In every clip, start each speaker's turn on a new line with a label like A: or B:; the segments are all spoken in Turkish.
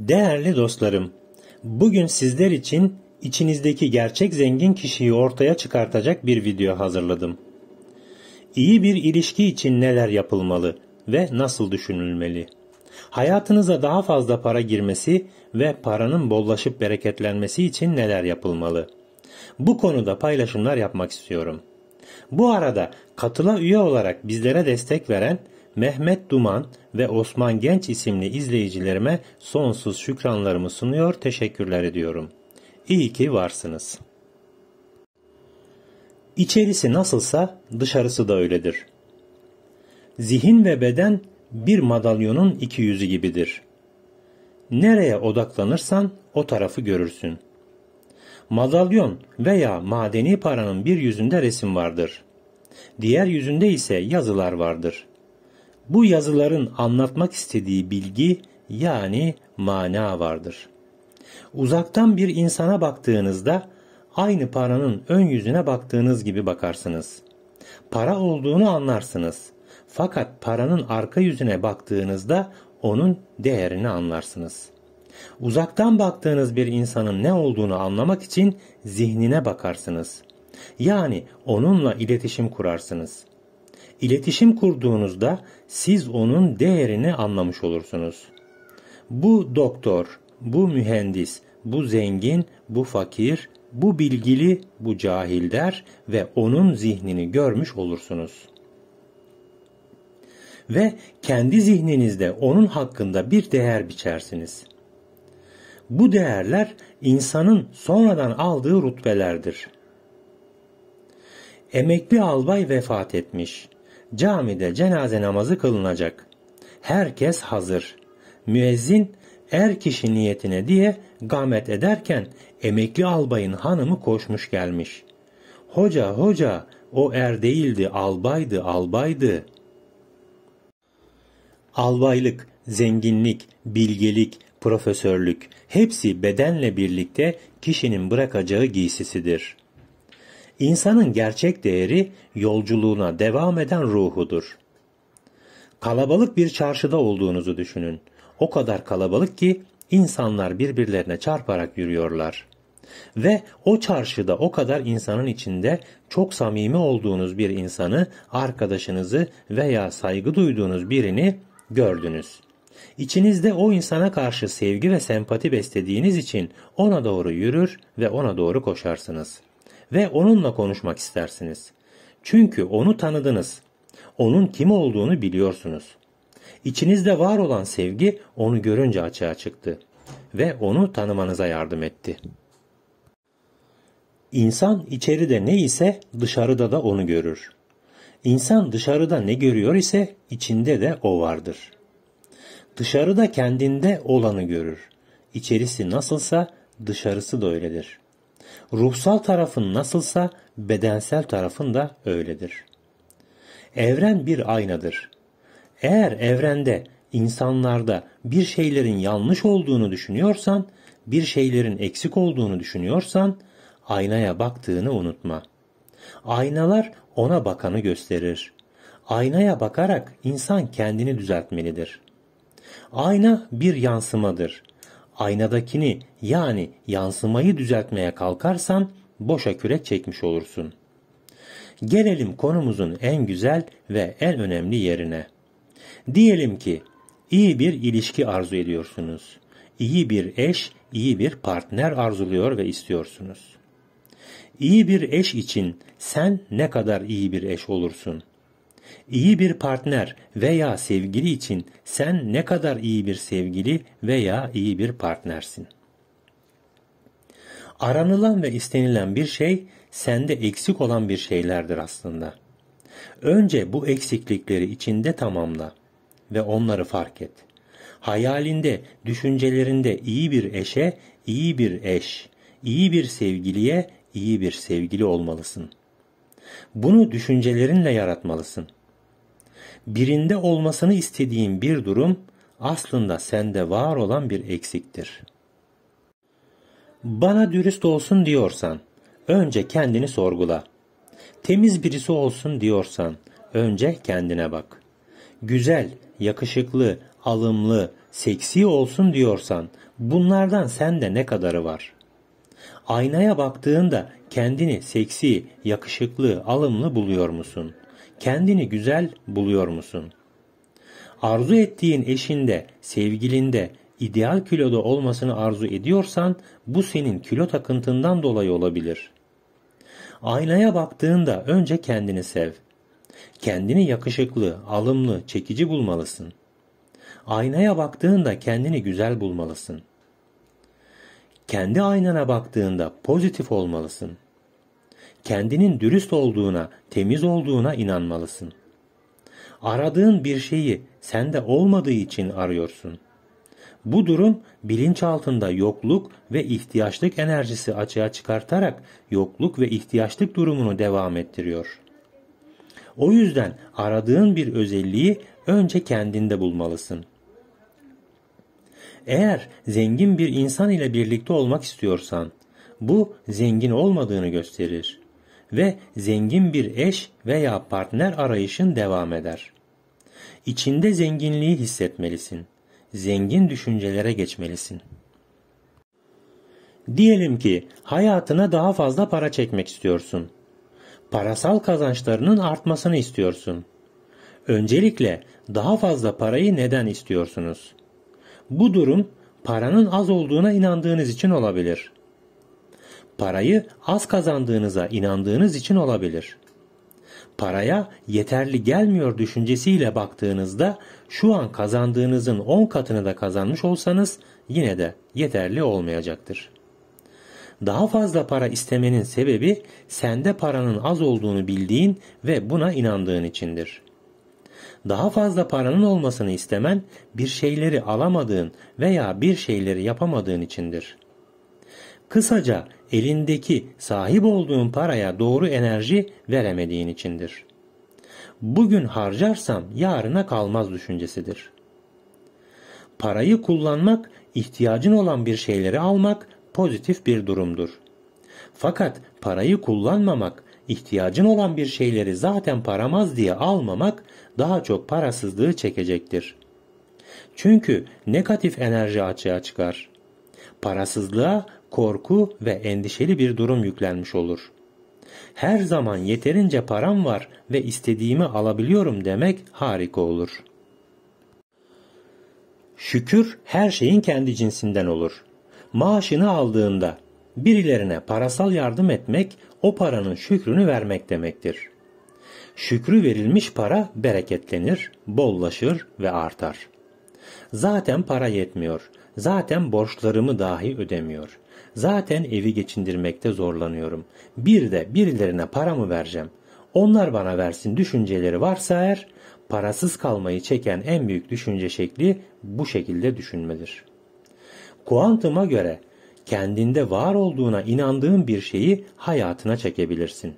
A: Değerli dostlarım, bugün sizler için içinizdeki gerçek zengin kişiyi ortaya çıkartacak bir video hazırladım. İyi bir ilişki için neler yapılmalı ve nasıl düşünülmeli? Hayatınıza daha fazla para girmesi ve paranın bollaşıp bereketlenmesi için neler yapılmalı? Bu konuda paylaşımlar yapmak istiyorum. Bu arada katıla üye olarak bizlere destek veren Mehmet Duman ve Osman Genç isimli izleyicilerime sonsuz şükranlarımı sunuyor, teşekkürler ediyorum. İyi ki varsınız. İçerisi nasılsa dışarısı da öyledir. Zihin ve beden bir madalyonun iki yüzü gibidir. Nereye odaklanırsan o tarafı görürsün. Madalyon veya madeni paranın bir yüzünde resim vardır. Diğer yüzünde ise yazılar vardır.'' Bu yazıların anlatmak istediği bilgi yani mana vardır. Uzaktan bir insana baktığınızda aynı paranın ön yüzüne baktığınız gibi bakarsınız. Para olduğunu anlarsınız. Fakat paranın arka yüzüne baktığınızda onun değerini anlarsınız. Uzaktan baktığınız bir insanın ne olduğunu anlamak için zihnine bakarsınız. Yani onunla iletişim kurarsınız. İletişim kurduğunuzda siz onun değerini anlamış olursunuz. Bu doktor, bu mühendis, bu zengin, bu fakir, bu bilgili, bu cahil der ve onun zihnini görmüş olursunuz. Ve kendi zihninizde onun hakkında bir değer biçersiniz. Bu değerler insanın sonradan aldığı rutbelerdir. Emekli albay vefat etmiş camide cenaze namazı kılınacak. Herkes hazır. Müezzin er kişi niyetine diye gamet ederken emekli albayın hanımı koşmuş gelmiş. Hoca hoca o er değildi albaydı albaydı. Albaylık, zenginlik, bilgelik, profesörlük hepsi bedenle birlikte kişinin bırakacağı giysisidir.'' İnsanın gerçek değeri yolculuğuna devam eden ruhudur. Kalabalık bir çarşıda olduğunuzu düşünün. O kadar kalabalık ki insanlar birbirlerine çarparak yürüyorlar. Ve o çarşıda o kadar insanın içinde çok samimi olduğunuz bir insanı, arkadaşınızı veya saygı duyduğunuz birini gördünüz. İçinizde o insana karşı sevgi ve sempati beslediğiniz için ona doğru yürür ve ona doğru koşarsınız ve onunla konuşmak istersiniz. Çünkü onu tanıdınız. Onun kim olduğunu biliyorsunuz. İçinizde var olan sevgi onu görünce açığa çıktı ve onu tanımanıza yardım etti. İnsan içeride ne ise dışarıda da onu görür. İnsan dışarıda ne görüyor ise içinde de o vardır. Dışarıda kendinde olanı görür. İçerisi nasılsa dışarısı da öyledir. Ruhsal tarafın nasılsa bedensel tarafın da öyledir. Evren bir aynadır. Eğer evrende, insanlarda bir şeylerin yanlış olduğunu düşünüyorsan, bir şeylerin eksik olduğunu düşünüyorsan, aynaya baktığını unutma. Aynalar ona bakanı gösterir. Aynaya bakarak insan kendini düzeltmelidir. Ayna bir yansımadır aynadakini yani yansımayı düzeltmeye kalkarsan boşa kürek çekmiş olursun. Gelelim konumuzun en güzel ve en önemli yerine. Diyelim ki iyi bir ilişki arzu ediyorsunuz. İyi bir eş, iyi bir partner arzuluyor ve istiyorsunuz. İyi bir eş için sen ne kadar iyi bir eş olursun? İyi bir partner veya sevgili için sen ne kadar iyi bir sevgili veya iyi bir partnersin? Aranılan ve istenilen bir şey sende eksik olan bir şeylerdir aslında. Önce bu eksiklikleri içinde tamamla ve onları fark et. Hayalinde, düşüncelerinde iyi bir eşe, iyi bir eş, iyi bir sevgiliye, iyi bir sevgili olmalısın.'' Bunu düşüncelerinle yaratmalısın. Birinde olmasını istediğin bir durum aslında sende var olan bir eksiktir. Bana dürüst olsun diyorsan önce kendini sorgula. Temiz birisi olsun diyorsan önce kendine bak. Güzel, yakışıklı, alımlı, seksi olsun diyorsan bunlardan sende ne kadarı var? Aynaya baktığında kendini seksi, yakışıklı, alımlı buluyor musun? Kendini güzel buluyor musun? Arzu ettiğin eşinde, sevgilinde, ideal kiloda olmasını arzu ediyorsan bu senin kilo takıntından dolayı olabilir. Aynaya baktığında önce kendini sev. Kendini yakışıklı, alımlı, çekici bulmalısın. Aynaya baktığında kendini güzel bulmalısın.'' Kendi aynana baktığında pozitif olmalısın. Kendinin dürüst olduğuna, temiz olduğuna inanmalısın. Aradığın bir şeyi sende olmadığı için arıyorsun. Bu durum bilinçaltında yokluk ve ihtiyaçlık enerjisi açığa çıkartarak yokluk ve ihtiyaçlık durumunu devam ettiriyor. O yüzden aradığın bir özelliği önce kendinde bulmalısın.'' Eğer zengin bir insan ile birlikte olmak istiyorsan bu zengin olmadığını gösterir ve zengin bir eş veya partner arayışın devam eder. İçinde zenginliği hissetmelisin. Zengin düşüncelere geçmelisin. Diyelim ki hayatına daha fazla para çekmek istiyorsun. Parasal kazançlarının artmasını istiyorsun. Öncelikle daha fazla parayı neden istiyorsunuz? Bu durum paranın az olduğuna inandığınız için olabilir. Parayı az kazandığınıza inandığınız için olabilir. Paraya yeterli gelmiyor düşüncesiyle baktığınızda şu an kazandığınızın 10 katını da kazanmış olsanız yine de yeterli olmayacaktır. Daha fazla para istemenin sebebi sende paranın az olduğunu bildiğin ve buna inandığın içindir.'' daha fazla paranın olmasını istemen bir şeyleri alamadığın veya bir şeyleri yapamadığın içindir. Kısaca elindeki sahip olduğun paraya doğru enerji veremediğin içindir. Bugün harcarsam yarına kalmaz düşüncesidir. Parayı kullanmak, ihtiyacın olan bir şeyleri almak pozitif bir durumdur. Fakat parayı kullanmamak ihtiyacın olan bir şeyleri zaten paramaz diye almamak daha çok parasızlığı çekecektir. Çünkü negatif enerji açığa çıkar. Parasızlığa korku ve endişeli bir durum yüklenmiş olur. Her zaman yeterince param var ve istediğimi alabiliyorum demek harika olur. Şükür her şeyin kendi cinsinden olur. Maaşını aldığında birilerine parasal yardım etmek o paranın şükrünü vermek demektir. Şükrü verilmiş para bereketlenir, bollaşır ve artar. Zaten para yetmiyor. Zaten borçlarımı dahi ödemiyor. Zaten evi geçindirmekte zorlanıyorum. Bir de birilerine para mı vereceğim? Onlar bana versin düşünceleri varsa eğer, parasız kalmayı çeken en büyük düşünce şekli bu şekilde düşünmedir. Kuantıma göre kendinde var olduğuna inandığın bir şeyi hayatına çekebilirsin.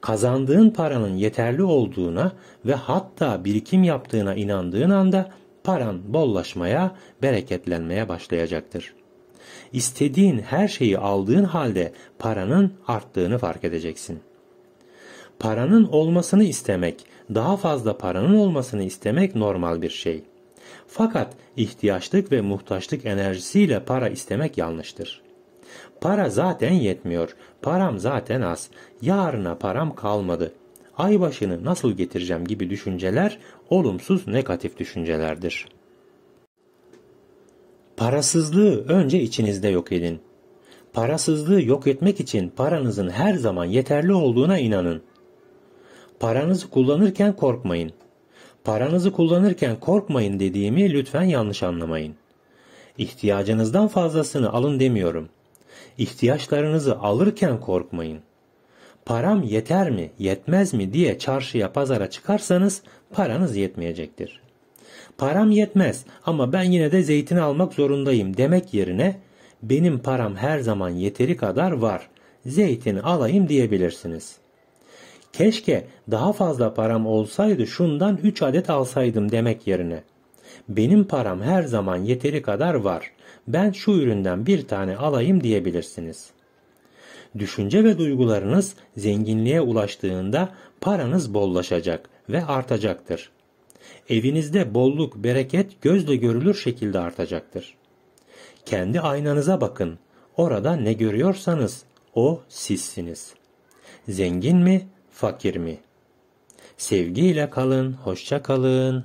A: Kazandığın paranın yeterli olduğuna ve hatta birikim yaptığına inandığın anda paran bollaşmaya, bereketlenmeye başlayacaktır. İstediğin her şeyi aldığın halde paranın arttığını fark edeceksin. Paranın olmasını istemek, daha fazla paranın olmasını istemek normal bir şey.'' Fakat ihtiyaçlık ve muhtaçlık enerjisiyle para istemek yanlıştır. Para zaten yetmiyor. Param zaten az. Yarına param kalmadı. Ay başını nasıl getireceğim gibi düşünceler olumsuz negatif düşüncelerdir. Parasızlığı önce içinizde yok edin. Parasızlığı yok etmek için paranızın her zaman yeterli olduğuna inanın. Paranızı kullanırken korkmayın. Paranızı kullanırken korkmayın dediğimi lütfen yanlış anlamayın. İhtiyacınızdan fazlasını alın demiyorum. İhtiyaçlarınızı alırken korkmayın. Param yeter mi, yetmez mi diye çarşıya, pazara çıkarsanız paranız yetmeyecektir. Param yetmez ama ben yine de zeytin almak zorundayım demek yerine benim param her zaman yeteri kadar var. Zeytin alayım diyebilirsiniz.'' keşke daha fazla param olsaydı şundan 3 adet alsaydım demek yerine benim param her zaman yeteri kadar var. Ben şu üründen bir tane alayım diyebilirsiniz. Düşünce ve duygularınız zenginliğe ulaştığında paranız bollaşacak ve artacaktır. Evinizde bolluk, bereket gözle görülür şekilde artacaktır. Kendi aynanıza bakın. Orada ne görüyorsanız o sizsiniz. Zengin mi, fakir mi? Sevgiyle kalın, hoşça kalın.